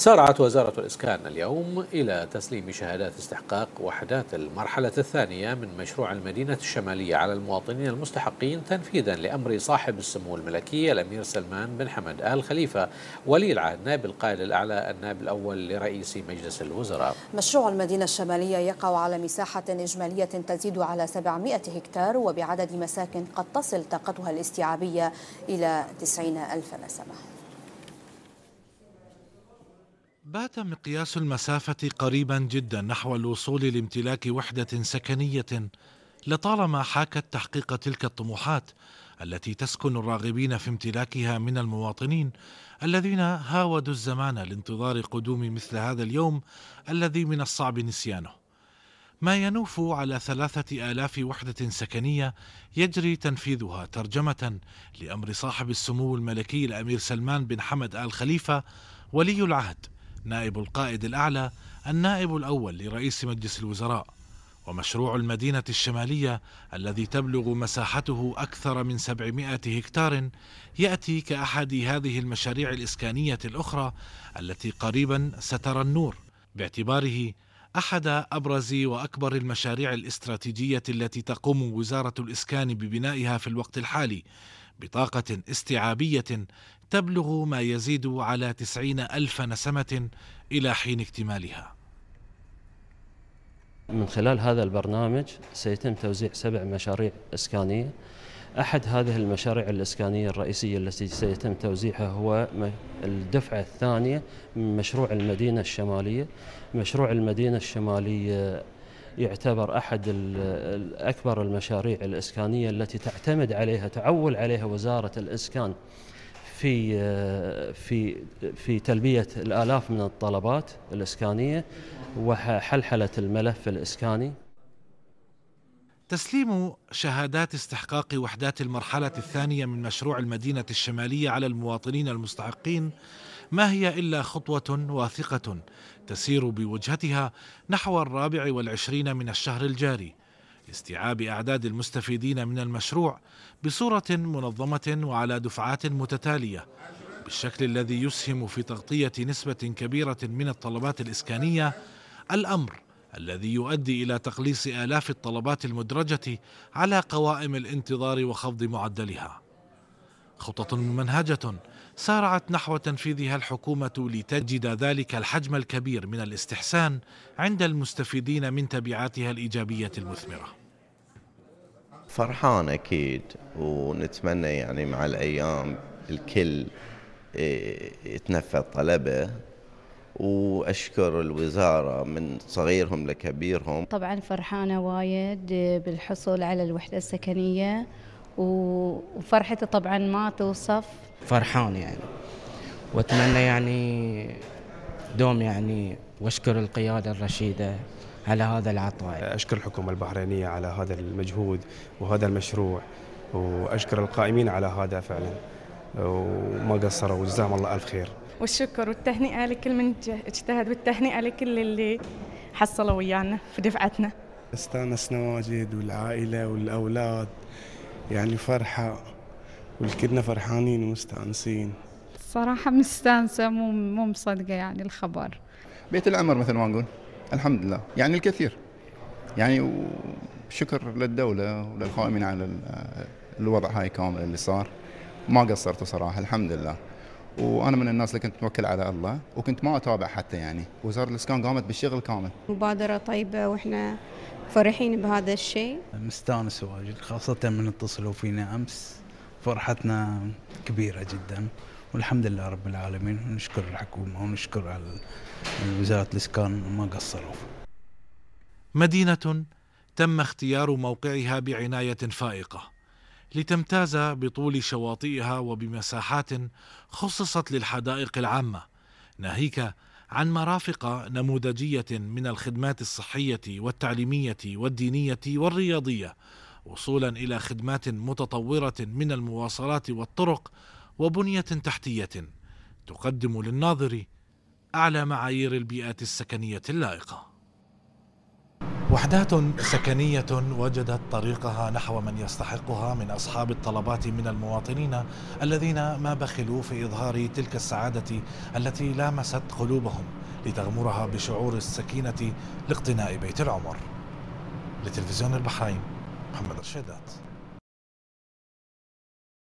سارعت وزارة الإسكان اليوم إلى تسليم شهادات استحقاق وحدات المرحلة الثانية من مشروع المدينة الشمالية على المواطنين المستحقين تنفيذا لأمر صاحب السمو الملكي الأمير سلمان بن حمد آل خليفة ولي العهد نائب القائد الأعلى النائب الأول لرئيس مجلس الوزراء مشروع المدينة الشمالية يقع على مساحة إجمالية تزيد على 700 هكتار وبعدد مساكن قد تصل طاقتها الاستيعابية إلى 90 ألف نسمة بات مقياس المسافة قريبا جدا نحو الوصول لامتلاك وحدة سكنية لطالما حاكت تحقيق تلك الطموحات التي تسكن الراغبين في امتلاكها من المواطنين الذين هاودوا الزمان لانتظار قدوم مثل هذا اليوم الذي من الصعب نسيانه ما ينوف على ثلاثة آلاف وحدة سكنية يجري تنفيذها ترجمة لأمر صاحب السمو الملكي الأمير سلمان بن حمد آل خليفة ولي العهد نائب القائد الأعلى النائب الأول لرئيس مجلس الوزراء ومشروع المدينة الشمالية الذي تبلغ مساحته أكثر من 700 هكتار يأتي كأحد هذه المشاريع الإسكانية الأخرى التي قريبا سترى النور باعتباره أحد أبرز وأكبر المشاريع الاستراتيجية التي تقوم وزارة الإسكان ببنائها في الوقت الحالي بطاقة استيعابية تبلغ ما يزيد على تسعين ألف نسمة إلى حين اكتمالها من خلال هذا البرنامج سيتم توزيع سبع مشاريع إسكانية أحد هذه المشاريع الإسكانية الرئيسية التي سيتم توزيعها هو الدفعة الثانية من مشروع المدينة الشمالية مشروع المدينة الشمالية يعتبر أحد أكبر المشاريع الإسكانية التي تعتمد عليها تعول عليها وزارة الإسكان في آه، في في تلبيه الالاف من الطلبات الاسكانيه وحلحله الملف الاسكاني تسليم شهادات استحقاق وحدات المرحله الثانيه من مشروع المدينه الشماليه على المواطنين المستحقين ما هي إلا خطوة واثقة تسير بوجهتها نحو الرابع والعشرين من الشهر الجاري لاستيعاب أعداد المستفيدين من المشروع بصورة منظمة وعلى دفعات متتالية بالشكل الذي يسهم في تغطية نسبة كبيرة من الطلبات الإسكانية الأمر الذي يؤدي إلى تقليص آلاف الطلبات المدرجة على قوائم الانتظار وخفض معدلها خطط ممنهجة سارعت نحو تنفيذها الحكومة لتجد ذلك الحجم الكبير من الاستحسان عند المستفيدين من تبعاتها الإيجابية المثمرة فرحان أكيد ونتمنى يعني مع الأيام الكل إيه، يتنفذ طلبه واشكر الوزاره من صغيرهم لكبيرهم. طبعا فرحانه وايد بالحصول على الوحده السكنيه وفرحتي طبعا ما توصف فرحان يعني واتمنى يعني دوم يعني واشكر القياده الرشيده على هذا العطاء اشكر الحكومه البحرينيه على هذا المجهود وهذا المشروع واشكر القائمين على هذا فعلا وما قصروا وجزاهم الله الف خير والشكر والتهنئه لكل من اجتهد والتهنئه لكل اللي حصلوا ويانا في دفعتنا استانسنا واجد والعائله والاولاد يعني فرحة والكلنا فرحانين ومستانسين صراحة مستانسة مو مو مصدقة يعني الخبر بيت العمر مثل ما نقول الحمد لله يعني الكثير يعني شكر للدولة وللقائمين على الوضع هاي كامل اللي صار ما قصرتوا صراحة الحمد لله وانا من الناس اللي كنت متوكل على الله وكنت ما اتابع حتى يعني وزاره الاسكان قامت بالشغل كامل مبادره طيبه واحنا فرحين بهذا الشيء مستانس واجد خاصة من اتصلوا فينا أمس فرحتنا كبيرة جدا والحمد لله رب العالمين ونشكر الحكومة ونشكر على وزارة الإسكان ما قصروا مدينة تم اختيار موقعها بعناية فائقة لتمتاز بطول شواطئها وبمساحات خصصت للحدائق العامة ناهيك عن مرافق نموذجيه من الخدمات الصحيه والتعليميه والدينيه والرياضيه وصولا الى خدمات متطوره من المواصلات والطرق وبنيه تحتيه تقدم للناظر اعلى معايير البيئات السكنيه اللائقه وحدات سكنية وجدت طريقها نحو من يستحقها من أصحاب الطلبات من المواطنين الذين ما بخلوا في إظهار تلك السعادة التي لامست قلوبهم لتغمرها بشعور السكينة لاقتناء بيت العمر لتلفزيون البحرين محمد رشيدات